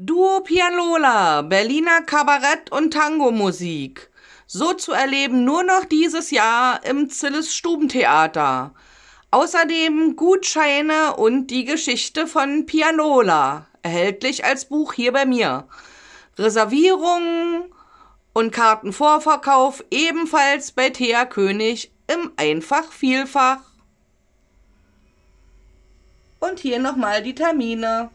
Duo Pianola, Berliner Kabarett und Tango-Musik. So zu erleben nur noch dieses Jahr im Zilles Stubentheater. Außerdem Gutscheine und die Geschichte von Pianola, erhältlich als Buch hier bei mir. Reservierungen und Kartenvorverkauf ebenfalls bei Thea König im Einfach-Vielfach. Und hier nochmal die Termine.